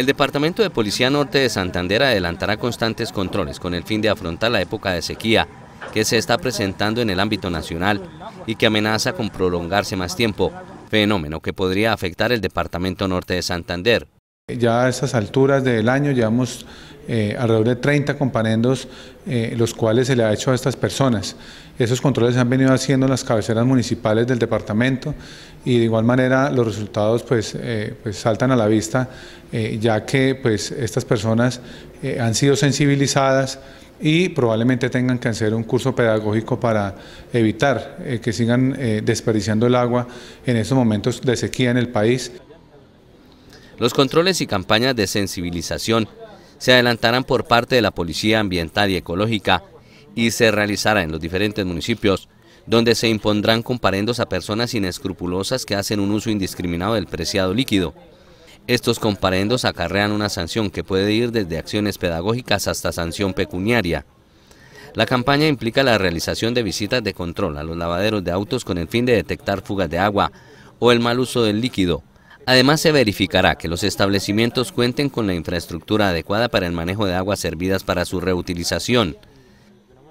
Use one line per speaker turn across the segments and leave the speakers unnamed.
El Departamento de Policía Norte de Santander adelantará constantes controles con el fin de afrontar la época de sequía que se está presentando en el ámbito nacional y que amenaza con prolongarse más tiempo, fenómeno que podría afectar el Departamento Norte de Santander.
Ya a estas alturas del año llevamos eh, alrededor de 30 comparendos eh, los cuales se le ha hecho a estas personas. Esos controles se han venido haciendo en las cabeceras municipales del departamento y de igual manera los resultados pues, eh, pues saltan a la vista ya que pues, estas personas han sido sensibilizadas y probablemente tengan que hacer un curso pedagógico para evitar que sigan desperdiciando el agua en estos momentos de sequía en el país los
controles y campañas de sensibilización se adelantarán por parte de la Policía Ambiental y Ecológica y se realizará en los diferentes municipios, donde se impondrán comparendos a personas inescrupulosas que hacen un uso indiscriminado del preciado líquido. Estos comparendos acarrean una sanción que puede ir desde acciones pedagógicas hasta sanción pecuniaria. La campaña implica la realización de visitas de control a los lavaderos de autos con el fin de detectar fugas de agua o el mal uso del líquido Además, se verificará que los establecimientos cuenten con la infraestructura adecuada para el manejo de aguas servidas para su reutilización.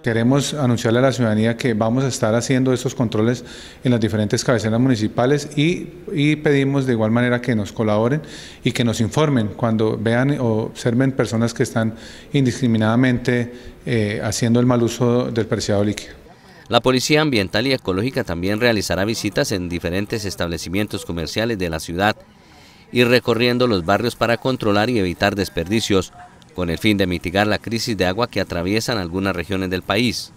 Queremos anunciarle a la ciudadanía que vamos a estar haciendo estos controles en las diferentes cabeceras municipales y, pedimos de igual manera que nos colaboren y que nos informen cuando vean o observen personas que están indiscriminadamente eh, haciendo el mal uso del preciado líquido.
La Policía Ambiental y Ecológica también realizará visitas en diferentes establecimientos comerciales de la ciudad y recorriendo los barrios para controlar y evitar desperdicios, con el fin de mitigar la crisis de agua que atraviesan algunas regiones del país.